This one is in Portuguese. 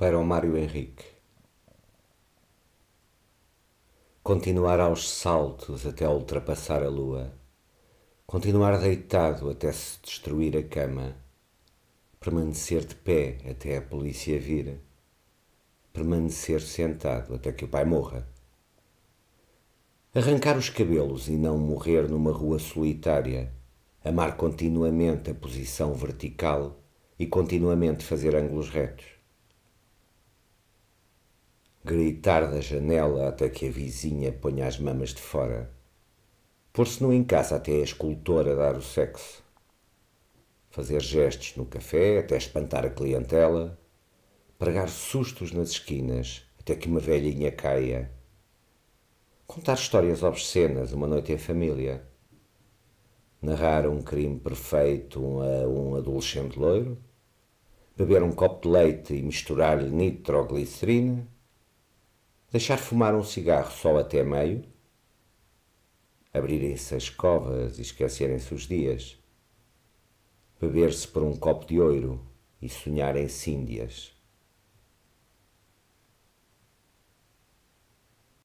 para o Mário Henrique. Continuar aos saltos até ultrapassar a lua. Continuar deitado até se destruir a cama. Permanecer de pé até a polícia vir. Permanecer sentado até que o pai morra. Arrancar os cabelos e não morrer numa rua solitária. Amar continuamente a posição vertical e continuamente fazer ângulos retos gritar da janela até que a vizinha ponha as mamas de fora, pôr-se no casa até a escultora dar o sexo, fazer gestos no café até espantar a clientela, pregar sustos nas esquinas até que uma velhinha caia, contar histórias obscenas uma noite em família, narrar um crime perfeito a um adolescente loiro, beber um copo de leite e misturar-lhe nitroglicerina Deixar fumar um cigarro só até meio, abrirem-se as covas e esquecerem-se os dias, beber-se por um copo de ouro e sonhar em síndias.